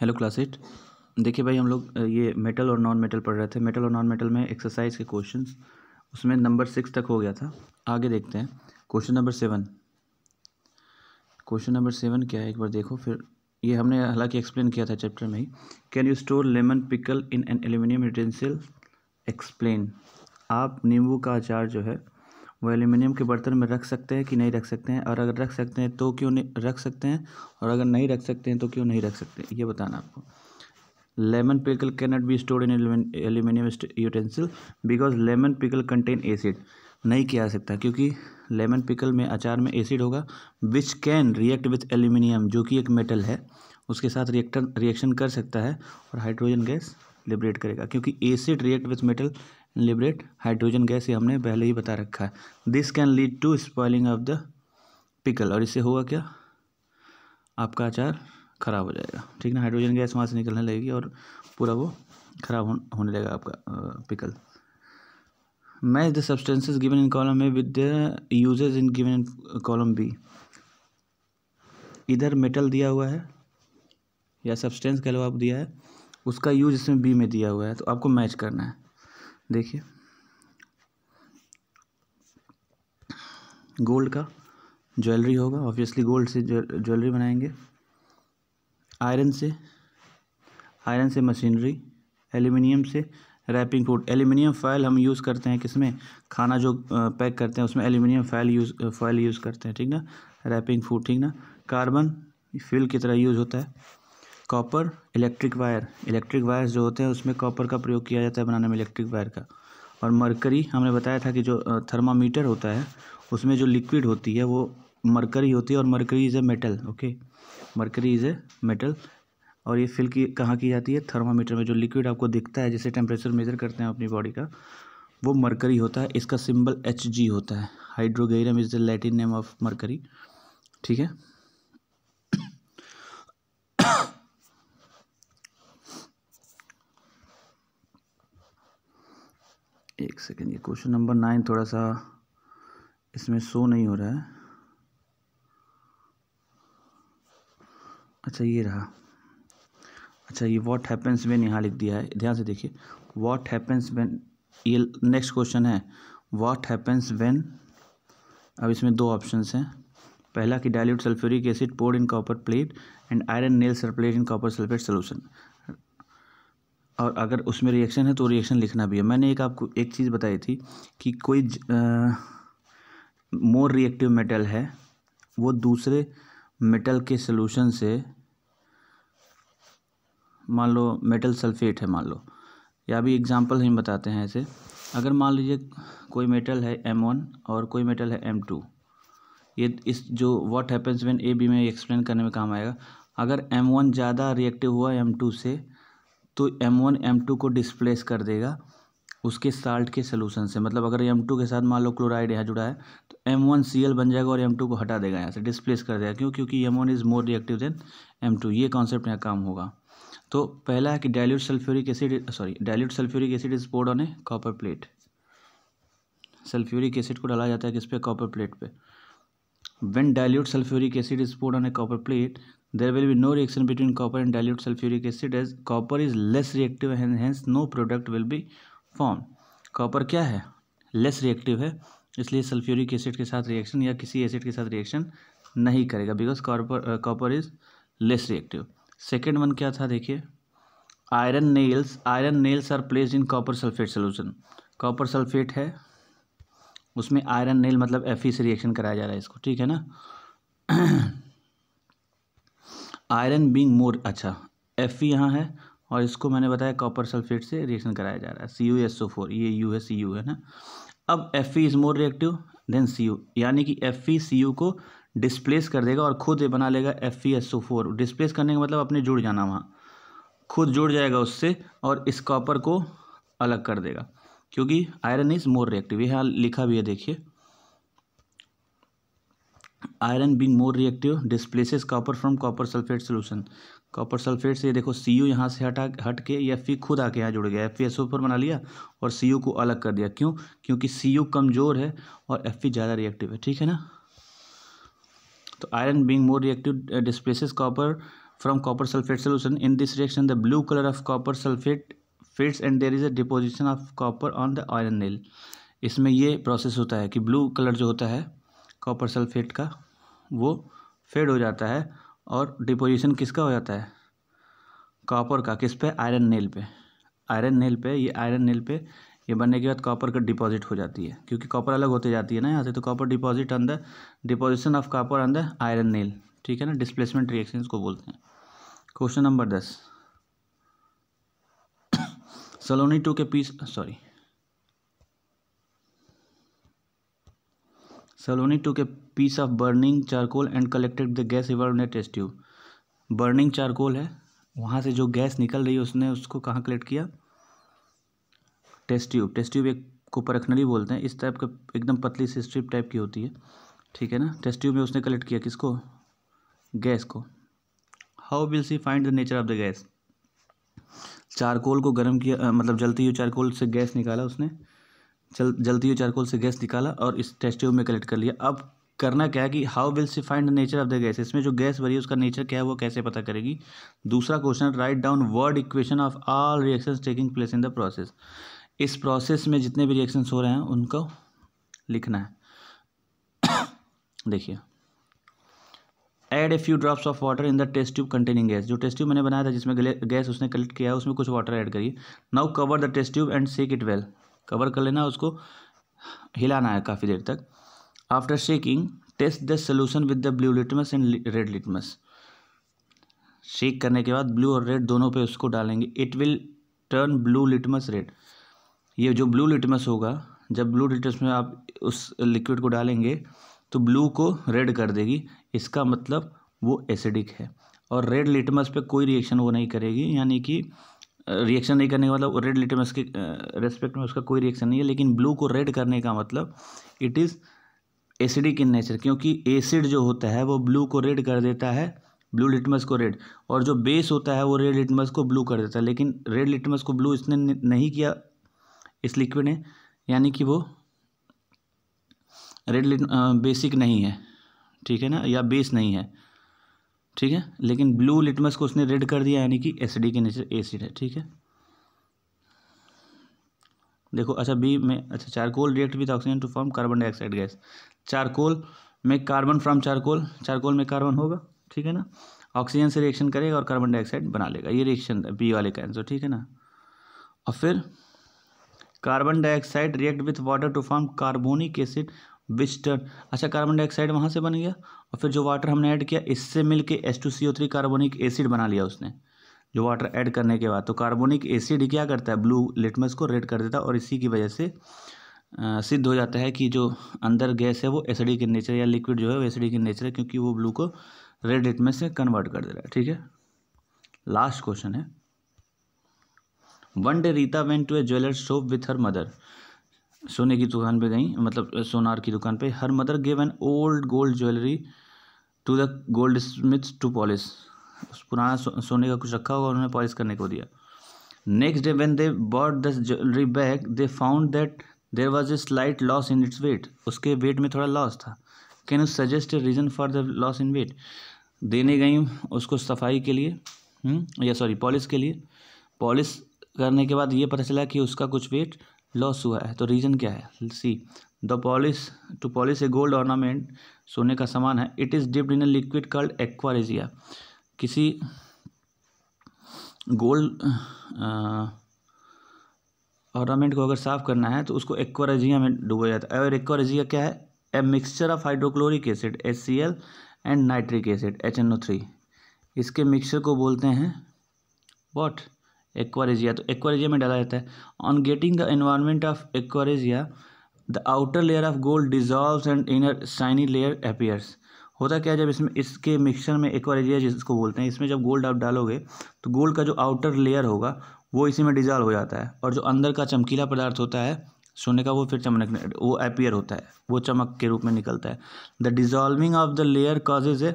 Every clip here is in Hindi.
हेलो क्लास एट देखिए भाई हम लोग ये मेटल और नॉन मेटल पढ़ रहे थे मेटल और नॉन मेटल में एक्सरसाइज के क्वेश्चन उसमें नंबर सिक्स तक हो गया था आगे देखते हैं question number seven question number seven क्या है एक बार देखो फिर ये हमने हालांकि एक्सप्लेन किया था चैप्टर में ही can you store lemon pickle in an aluminium utensil explain आप नींबू का अचार जो है वो एल्यूमिनियम के बर्तन में रख सकते हैं कि नहीं रख सकते हैं और अगर रख सकते हैं तो क्यों नहीं रख सकते हैं और अगर नहीं रख सकते हैं तो क्यों नहीं रख सकते ये बताना आपको lemon pickle cannot be stored in aluminium utensil because lemon pickle contain acid नहीं किया सकता क्योंकि लेमन पिकल में अचार में एसिड होगा which can react with aluminium जो कि एक मेटल है उसके साथ रिएक्टर रिएक्शन कर सकता है और हाइड्रोजन गैस लिबरेट करेगा क्योंकि acid react with metal liberate hydrogen gas ये हमने पहले ही बता रखा है this can lead to spoiling of the pickle और इससे होगा क्या आपका अचार ख़राब हो जाएगा ठीक ना हाइड्रोजन गैस वहाँ से निकलने लगेगी और पूरा वो ख़राब हो, होने लगेगा आपका pickle match the substance given in column A with the usages in given in column B इधर मेटल दिया हुआ है या सब्सटेंस कह लो आप दिया है उसका यूज इसमें बी में दिया हुआ है तो आपको मैच करना है देखिए गोल्ड का ज्वेलरी होगा ऑब्वियसली गोल्ड से ज्वेलरी बनाएंगे आयरन से आयरन से मशीनरी एल्यूमिनियम से रैपिंग फूड एल्यूमिनियम फ़ाइल हम यूज़ करते हैं किसमें खाना जो पैक करते हैं उसमें aluminium foil use foil use करते हैं ठीक ना रैपिंग फूड ठीक ना कार्बन फ्यूल की तरह यूज़ होता है copper electric wire electric wire जो होते हैं उसमें कॉपर का प्रयोग किया जाता है बनाने में इलेक्ट्रिक वायर का और मरकरी हमने बताया था कि जो थर्मामीटर होता है उसमें जो लिक्विड होती है वो मरकरी होती है और mercury is a metal okay mercury is a metal और ये फिल की कहाँ की जाती है थर्मामीटर में जो लिक्विड आपको दिखता है जिसे टेम्परेचर मेजर करते हैं अपनी बॉडी का वो मरकरी होता है इसका सिंबल एच जी होता है hydrargyrum is the Latin name of mercury ठीक है एक सेकेंड ये क्वेश्चन नंबर नाइन थोड़ा सा इसमें शो नहीं हो रहा है अच्छा ये रहा अच्छा ये व्हाट हैपेंस वेन यहाँ लिख दिया है ध्यान से देखिए व्हाट हैपेंस वेन ये नेक्स्ट क्वेश्चन है व्हाट हैपेंस वेन अब इसमें दो ऑप्शन हैं पहला कि dilute sulphuric acid poured in copper plate and iron nail सरप्लेट इन कॉपर सल्फेट सोलूशन और अगर उसमें रिएक्शन है तो रिएक्शन लिखना भी है मैंने एक आपको एक चीज़ बताई थी कि कोई मोर रिएक्टिव मेटल है वो दूसरे मेटल के सोलूशन से मान लो मेटल सल्फेट है मान लो या भी एग्जांपल हम बताते हैं ऐसे अगर मान लीजिए कोई मेटल है एम वन और कोई मेटल है एम टू ये इस जो what happens when A B में एक्सप्लेन करने में काम आएगा अगर एम वन ज़्यादा रिएक्टिव हुआ एम टू से तो एम वन एम टू को डिस्प्लेस कर देगा उसके साल्ट के सोलूशन से मतलब अगर एम टू के साथ मान लो क्लोराइड यहाँ जुड़ा है तो एम वन सी एल बन जाएगा और एम टू को हटा देगा यहाँ से डिस्प्लेस कर देगा क्यों क्योंकि M one is more reactive than M two ये कॉन्सेप्ट यहाँ काम होगा तो पहला है कि dilute sulphuric acid sorry dilute sulphuric acid is poured on a copper plate sulphuric acid को डाला जाता है किस पे कॉपर प्लेट पे when dilute sulphuric acid is poured on a copper plate there will be no reaction between copper and dilute sulphuric acid as copper is less reactive and hence no product will be formed copper क्या है लेस रिएक्टिव है इसलिए सल्फ्यूरिक एसिड के साथ रिएक्शन या किसी एसिड के साथ रिएक्शन नहीं करेगा because copper copper is less reactive second one क्या था देखिए iron nails iron nails are placed in copper sulphate solution copper sulphate है उसमें आयरन नेल मतलब एफ से रिएक्शन कराया जा रहा है इसको ठीक है ना आयरन बींग मोर अच्छा एफ ई यहाँ है और इसको मैंने बताया कॉपर सल्फेट से रिएक्शन कराया जा रहा है C U S O four ये यू है सी यू है ना अब F E is more reactive than C U यानी कि एफ ई सी यू को डिस्प्लेस कर देगा और खुद बना लेगा F E S O four displace करने का मतलब अपने जुड़ जाना वहाँ खुद जुड़ जाएगा उससे और इस कॉपर को अलग कर देगा क्योंकि आयरन इज़ मोर रिएक्टिव यहाँ लिखा भी है देखिए iron being more reactive displaces copper from copper sulphate solution copper sulphate से देखो सी यू यहाँ से हटा हट के या फिर खुद आके यहाँ जुड़ गया एफ एस पर बना लिया और सी यू को अलग कर दिया क्यों क्योंकि सी यू कमज़ोर है और एफ ज़्यादा रिएक्टिव है ठीक है ना तो iron being more reactive displaces copper from copper sulphate solution in this reaction the blue colour of copper sulphate fades and there is a deposition of copper on the iron nail इसमें ये प्रोसेस होता है कि ब्लू कलर जो होता है कॉपर सल्फेट का वो फेड हो जाता है और डिपोजिशन किसका हो जाता है कॉपर का किस पे आयरन नेल पे आयरन नेल पे ये आयरन नेल पे ये बनने के बाद कॉपर का डिपॉजिट हो जाती है क्योंकि कॉपर अलग होते जाती है ना यहाँ से तो कॉपर डिपॉजिट अंदर डिपोजिशन ऑफ कॉपर अंदर आयरन नेल ठीक है ना डिस्प्लेसमेंट रिएक्शन को बोलते हैं क्वेश्चन नंबर दस Saloni took pieces sorry Saloni took pieces of burning charcoal and collected the gas river in test tube burning charcoal है वहाँ से जो गैस निकल रही है उसने उसको कहाँ कलेक्ट किया टेस्ट ट्यूब टेस्ट ट्यूब एक को परखनरी बोलते हैं इस टाइप का एकदम पतली सी स्ट्रिप टाइप की होती है ठीक है ना टेस्ट ट्यूब में उसने कलेक्ट किया किसको गैस को how will she find the nature of the gas charcoal को गर्म किया मतलब जलती हुई चारकोल से गैस निकाला उसने चल जलती हुई चारकोल से गैस निकाला और इस टेस्ट ट्यूब में कलेक्ट कर लिया अब करना क्या है कि how will she find the nature of the gas इसमें जो गैस भरी है उसका नेचर क्या है वो कैसे पता करेगी दूसरा question write down word equation of all reactions taking place in the process इस प्रोसेस में जितने भी रिएक्शंस हो रहे हैं उनको लिखना है देखिए add a few drops of water in the test tube containing gas जो टेस्ट ट्यूब मैंने बनाया था जिसमें गैस उसने कलेक्ट किया है उसमें कुछ वाटर ऐड करिए now cover the test tube and shake it well cover कर लेना उसको हिलाना है काफ़ी देर तक after shaking test the solution with the blue litmus and red litmus shake करने के बाद ब्लू और रेड दोनों पे उसको डालेंगे it will turn blue litmus red ये जो ब्लू लिटमस होगा जब ब्लू लिटमस में आप उस लिक्विड को डालेंगे तो ब्लू को रेड कर देगी इसका मतलब वो एसिडिक है और रेड लिटमस पे कोई रिएक्शन वो नहीं करेगी यानी कि रिएक्शन नहीं करने का मतलब रेड लिटम के रेस्पेक्ट में उसका कोई रिएक्शन नहीं है लेकिन ब्लू को रेड करने का मतलब it is acidic in nature क्योंकि एसिड जो होता है वो ब्लू को रेड कर देता है ब्लू लिटमस को रेड और जो बेस होता है वो रेड लिटमस को ब्लू कर देता है लेकिन रेड लिटमस को ब्लू इसने नहीं किया इस लिक्विड ने यानी कि वो रेड बेसिक नहीं है ठीक है ना या बेस नहीं है ठीक है लेकिन ब्लू लिटमस को उसने रेड कर दिया यानी कि एसिडी के नीचे एसिड है ठीक है देखो अच्छा बी में अच्छा charcoal react with oxygen to form carbon dioxide gas charcoal में कार्बन फ्रॉम चारकोल चारकोल में कार्बन होगा ठीक है ना ऑक्सीजन से रिएक्शन करेगा और कार्बन डाइऑक्साइड बना लेगा ये रिएक्शन बी वाले का आंसर ठीक है ना और फिर carbon dioxide react with water to form carbonic acid विस्टर्न अच्छा कार्बन डाइऑक्साइड वहाँ से बन गया और फिर जो वाटर हमने ऐड किया इससे मिलके एस कार्बोनिक एसिड बना लिया उसने जो वाटर ऐड करने के बाद तो कार्बोनिक एसिड क्या करता है ब्लू लिटमस को रेड कर देता है और इसी की वजह से सिद्ध हो जाता है कि जो अंदर गैस है वो एसिडिक इन नेचर या लिक्विड जो है वो एसिडिक इन नेचर है क्योंकि वो ब्लू को रेड लिटमस से कन्वर्ट कर दे रहा है ठीक है लास्ट क्वेश्चन है one day Rita went to a jeweller shop with her mother सोने की दुकान पे गई मतलब सोनार की दुकान पे her mother give an old gold jewellery to the goldsmith to polish पुराना सो, सोने का कुछ रखा होगा उन्होंने पॉलिश करने को दिया next day when they bought the jewellery back they found that there was a slight loss in its weight उसके वेट में थोड़ा लॉस था can you suggest a reason for the loss in weight देने गई उसको सफाई के लिए हुँ? हम्म, या सॉरी पॉलिश के लिए पॉलिश करने के बाद ये पता चला कि उसका कुछ वेट लॉस हुआ है तो रीज़न क्या है see the polish to polish a gold ornament सोने का सामान है it is dipped in a liquid called aqua regia किसी गोल्ड ऑर्नामेंट को अगर साफ करना है तो उसको एक्वारेजिया में डूबा जाता है और एक्वारेजिया क्या है a mixture of hydrochloric acid H C L and nitric acid H N O three इसके मिक्सचर को बोलते हैं वॉट एक्वारेजिया तो एक्वारेजिया में डाला जाता है on getting the environment of aqua regia the outer layer of gold dissolve and inner shiny layer appears होता क्या है जब इसमें इसके मिक्सचर में एक्वारेजिया जिसको बोलते हैं इसमें जब गोल्ड आप डालोगे तो गोल्ड का जो आउटर लेयर होगा वो इसी में डिजॉल्व हो जाता है और जो अंदर का चमकीला पदार्थ होता है सोने का वो फिर चमक वो अपियर होता है वो चमक के रूप में निकलता है the dissolving of the layer causes a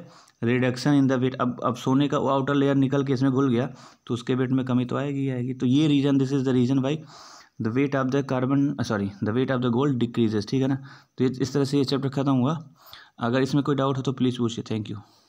reduction in the weight अब अब सोने का आउटर लेयर निकल के इसमें घुल गया तो उसके वेट में कमी तो आएगी आएगी तो ये reason this is the reason by the weight of the carbon sorry the weight of the gold decreases ठीक है ना तो इस तरह से ये चैप्टर खत्म हुआ अगर इसमें कोई डाउट हो तो प्लीज़ पूछिए थैंक यू